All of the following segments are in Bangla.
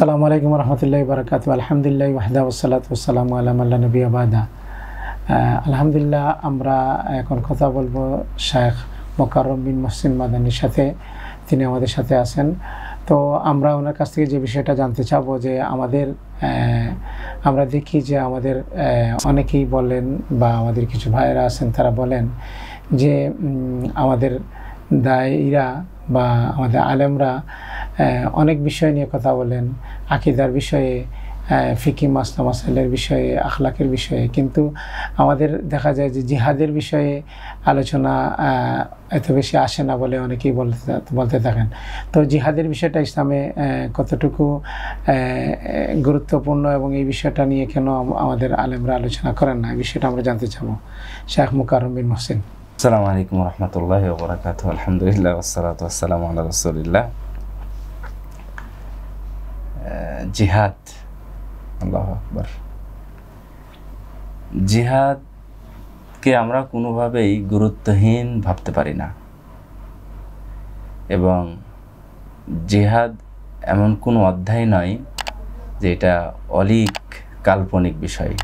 সালামু আলাইকুম রহমতুল্লাহ বারকাত আলহামদুলিল্লাহ ওয়াহদা ওসালাত ওসালাম আল্লাহ নবী আবাদা আলহামদুলিল্লাহ আমরা এখন কথা বলবো শেখ মোকারম বিন মহসিন মাদানির সাথে তিনি আমাদের সাথে আছেন তো আমরা ওনার কাছ থেকে যে বিষয়টা জানতে চাবো যে আমাদের আমরা দেখি যে আমাদের অনেকেই বলেন বা আমাদের কিছু ভাইয়েরা আছেন তারা বলেন যে আমাদের দায়ীরা বা আমাদের আলেমরা অনেক বিষয় নিয়ে কথা বলেন আকিদার বিষয়ে ফিকি মাস্তা মাসালের বিষয়ে আখলাকের বিষয়ে কিন্তু আমাদের দেখা যায় যে জিহাদের বিষয়ে আলোচনা এত বেশি আসে না বলে অনেকেই বলতে বলতে থাকেন তো জিহাদের বিষয়টা ইসলামে কতটুকু গুরুত্বপূর্ণ এবং এই বিষয়টা নিয়ে কেন আমাদের আলেমরা আলোচনা করেন না এই বিষয়টা আমরা জানতে চাবো শেখ মুকারম বিন হোসেন আসসালামু আলাইকুম রহমতুল্লাহ আলহামদুলিল্লাহ আসসালাম আল্লাহ রসুলিল্লাহ জিহাদ আল্লাহ আকবর জিহাদকে আমরা কোনোভাবেই গুরুত্বহীন ভাবতে পারি না এবং জিহাদ এমন কোনো অধ্যায় নয় যে এটা অলিক কাল্পনিক বিষয়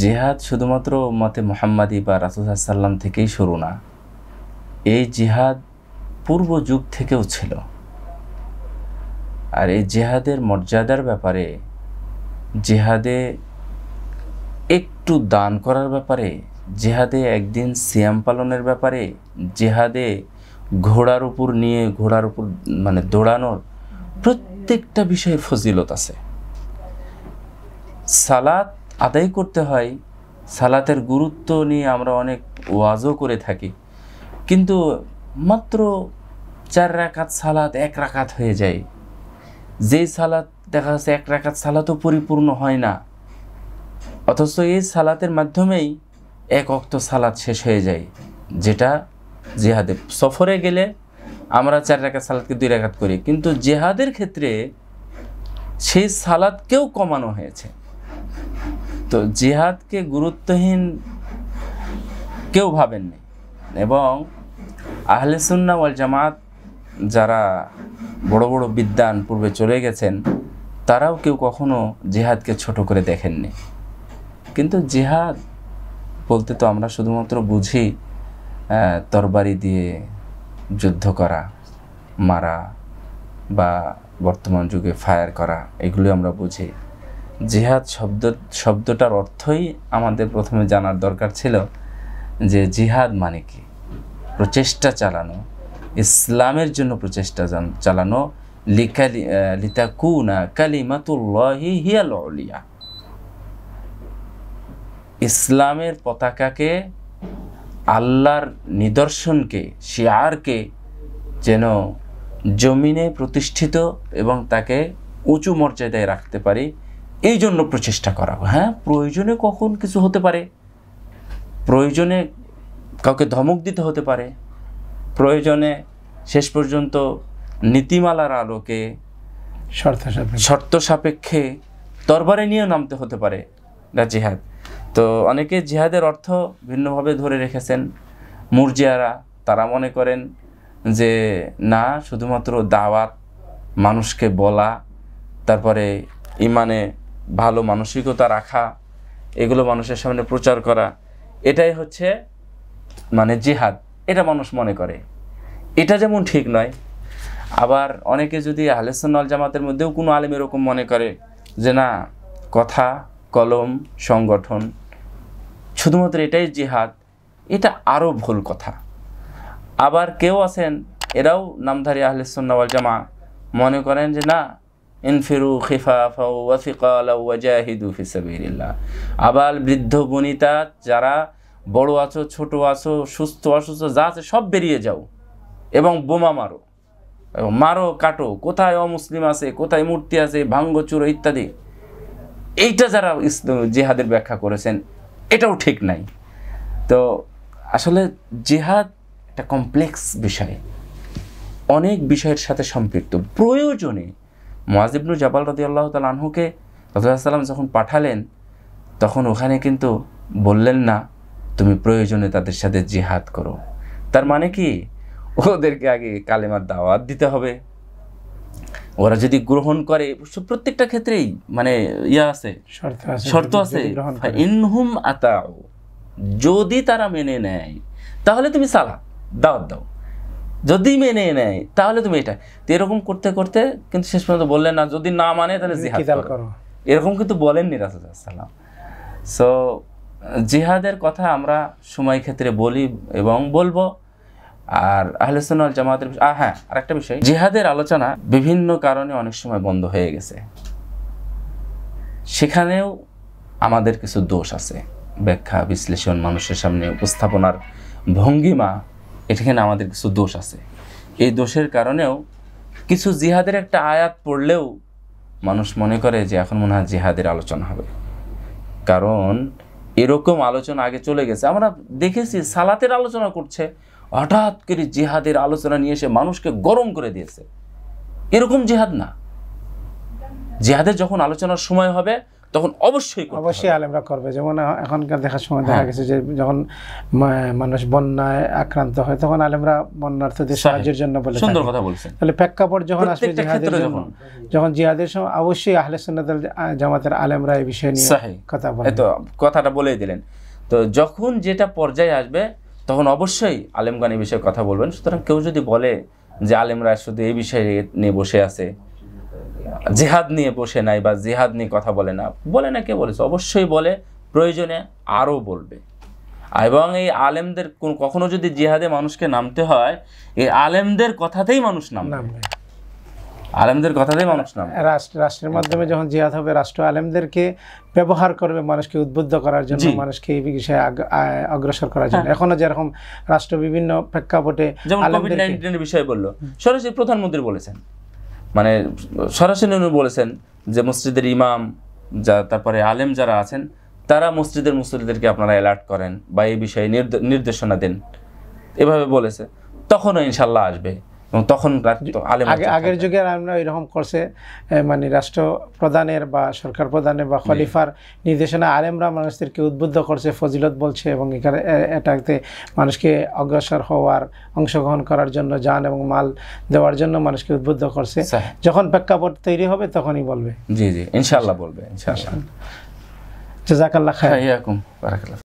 জেহাদ শুধুমাত্র মতে মোহাম্মদি বা রাসুসাল্লাম থেকেই শুরু না এই জিহাদ পূর্ব যুগ থেকেও ছিল আর এই জেহাদের মর্যাদার ব্যাপারে জেহাদে একটু দান করার ব্যাপারে জেহাদে একদিন সিয়াম পালনের ব্যাপারে জেহাদে ঘোড়ার উপর নিয়ে ঘোড়ার উপর মানে দৌড়ানোর প্রত্যেকটা বিষয়ে ফজিলত আছে সালাত আদায় করতে হয় সালাতের গুরুত্ব নিয়ে আমরা অনেক ওয়াজও করে থাকি কিন্তু মাত্র চার রাকাত সালাত এক রাকাত হয়ে যায় যেই সালাত দেখা যাচ্ছে এক রাকাত সালাতও পরিপূর্ণ হয় না অথচ এই সালাতের মাধ্যমেই এক অক্ত সালাত শেষ হয়ে যায় যেটা জেহাদে সফরে গেলে আমরা চার রাকাত সালাদকে দুই রাকাত করি কিন্তু জেহাদের ক্ষেত্রে সেই সালাদকেও কমানো হয়েছে তো জেহাদকে গুরুত্বহীন কেউ ভাবেননি এবং আহলে সুন্না ওয়াল জামাত যারা বড় বড় বিদ্যান পূর্বে চলে গেছেন তারাও কেউ কখনো জেহাদকে ছোট করে দেখেননি কিন্তু জেহাদ বলতে তো আমরা শুধুমাত্র বুঝি তরবারি দিয়ে যুদ্ধ করা মারা বা বর্তমান যুগে ফায়ার করা এগুলো আমরা বুঝি জিহাদ শব্দ শব্দটার অর্থই আমাদের প্রথমে জানার দরকার ছিল যে জিহাদ মানে কি প্রচেষ্টা চালানো ইসলামের জন্য প্রচেষ্টা চালানো লিকালি ইসলামের পতাকাকে আল্লাহর নিদর্শনকে শিয়ারকে যেন জমিনে প্রতিষ্ঠিত এবং তাকে উঁচু মর্যাদায় রাখতে পারি এই জন্য প্রচেষ্টা করা হ্যাঁ প্রয়োজনে কখন কিছু হতে পারে প্রয়োজনে কাউকে ধমক দিতে হতে পারে প্রয়োজনে শেষ পর্যন্ত নীতিমালার আলোকে শর্ত সাপেক্ষে তরবারে নিয়েও নামতে হতে পারে না জিহাদ তো অনেকে জিহাদের অর্থ ভিন্নভাবে ধরে রেখেছেন মুরজিয়ারা তারা মনে করেন যে না শুধুমাত্র দাওয়াত মানুষকে বলা তারপরে ইমানে ভালো মানসিকতা রাখা এগুলো মানুষের সামনে প্রচার করা এটাই হচ্ছে মানে জিহাদ এটা মানুষ মনে করে এটা যেমন ঠিক নয় আবার অনেকে যদি আল জামাতের মধ্যেও কোনো আলেম এরকম মনে করে যে না কথা কলম সংগঠন শুধুমাত্র এটাই জিহাদ এটা আরও ভুল কথা আবার কেউ আছেন এরাও নামধারী আহলেসন্নাওয়াল জামা মনে করেন যে না ইনফিরু খিফাফিকাল আবাল বৃদ্ধ বনিতা যারা বড় আছো ছোট আছো সুস্থ অসুস্থ যা আছে সব বেরিয়ে যাও এবং বোমা মারো মারো কাটো কোথায় অমুসলিম আছে কোথায় মূর্তি আছে ভাঙ্গচুর ইত্যাদি এইটা যারা জেহাদের ব্যাখ্যা করেছেন এটাও ঠিক নাই তো আসলে জেহাদ একটা কমপ্লেক্স বিষয় অনেক বিষয়ের সাথে সম্পৃক্ত প্রয়োজনে মোয়াজিবনু জাবাল রদি আল্লাহ তাল আনহুকে রসুল্লাহ সাল্লাম যখন পাঠালেন তখন ওখানে কিন্তু বললেন না তুমি প্রয়োজনে তাদের সাথে জেহাদ করো তার মানে কি ওদেরকে আগে কালেমার দাওয়াত দিতে হবে ওরা যদি গ্রহণ করে প্রত্যেকটা ক্ষেত্রেই মানে ইয়া আছে শর্ত আছে ইনহুম আতাও যদি তারা মেনে নেয় তাহলে তুমি সালা দাওয়াত দাও যদি মেনে নেয় তাহলে তুমি এটা এরকম করতে করতে কিন্তু শেষ পর্যন্ত বললেন না যদি না মানে তাহলে জিহাদ করো এরকম কিন্তু বলেননি রাসুল সাল্লাম সো জিহাদের কথা আমরা সময় ক্ষেত্রে বলি এবং বলবো আর আহলেসুল জামাতের আর হ্যাঁ আরেকটা বিষয় জিহাদের আলোচনা বিভিন্ন কারণে অনেক সময় বন্ধ হয়ে গেছে সেখানেও আমাদের কিছু দোষ আছে ব্যাখ্যা বিশ্লেষণ মানুষের সামনে উপস্থাপনার ভঙ্গিমা এখানে আমাদের কিছু দোষ আছে এই দোষের কারণেও কিছু জিহাদের একটা আয়াত পড়লেও মানুষ মনে করে যে এখন মনে হয় জিহাদের আলোচনা হবে কারণ এরকম আলোচনা আগে চলে গেছে আমরা দেখেছি সালাতের আলোচনা করছে হঠাৎ করে জিহাদের আলোচনা নিয়ে এসে মানুষকে গরম করে দিয়েছে এরকম জিহাদ না জিহাদের যখন আলোচনার সময় হবে তখন অবশ্যই অবশ্যই আলেমরা করবে যেমন এখনকার দেখার সময় দেখা হ্যাঁ। গেছে যে যখন মানুষ বন্যায় আক্রান্ত হয় তখন আলেমরা বন্যার্থীদের সাহায্যের জন্য বলে সুন্দর কথা বলছেন তাহলে প্রেক্ষাপট যখন আসবে জিহাদের যখন জিহাদের সময় অবশ্যই আহলে সুন্নাতুল জামাতের আলেমরা এই বিষয়ে নিয়ে কথা বলে তো কথাটা বলেই দিলেন তো যখন যেটা পর্যায়ে আসবে তখন অবশ্যই আলেমগান এই বিষয়ে কথা বলবেন সুতরাং কেউ যদি বলে যে আলেমরা শুধু এই বিষয়ে নিয়ে বসে আছে জেহাদ নিয়ে বসে নাই বা জেহাদ নিয়ে কথা বলে না বলে না কে বলেছে অবশ্যই বলে প্রয়োজনে আরও বলবে এবং এই আলেমদের কখনো যদি জিহাদে মানুষকে নামতে হয় এই আলেমদের কথাতেই মানুষ নামবে আলেমদের কথাতেই মানুষ নাম রাষ্ট্র রাষ্ট্রের মাধ্যমে যখন জিহাদ হবে রাষ্ট্র আলেমদেরকে ব্যবহার করবে মানুষকে উদ্বুদ্ধ করার জন্য মানুষকে এই বিষয়ে অগ্রসর করার জন্য হ্যাঁ। এখনো যেরকম রাষ্ট্র বিভিন্ন প্রেক্ষাপটে যেমন বিষয়ে বললো সরাসরি প্রধানমন্ত্রী বলেছেন মানে সরাসরি উনি বলেছেন যে মসজিদের ইমাম যা তারপরে আলেম যারা আছেন তারা মসজিদের মুসলিদেরকে আপনারা অ্যালার্ট করেন বা এই বিষয়ে নির্দেশনা দেন এভাবে বলেছে তখনও ইনশাল্লাহ আসবে এবং তখন আগের যুগে আমরা এরকম করছে মানে রাষ্ট্র প্রধানের বা সরকার প্রধানের বা খলিফার নির্দেশনা আলেমরা মানুষদেরকে উদ্বুদ্ধ করছে ফজিলত বলছে এবং এখানে এটাতে মানুষকে অগ্রসর হওয়ার অংশগ্রহণ করার জন্য যান এবং মাল দেওয়ার জন্য মানুষকে উদ্বুদ্ধ করছে যখন প্রেক্ষাপট তৈরি হবে তখনই বলবে জি জি ইনশাল্লাহ বলবে ইনশাল্লাহ জাজাকাল্লাহ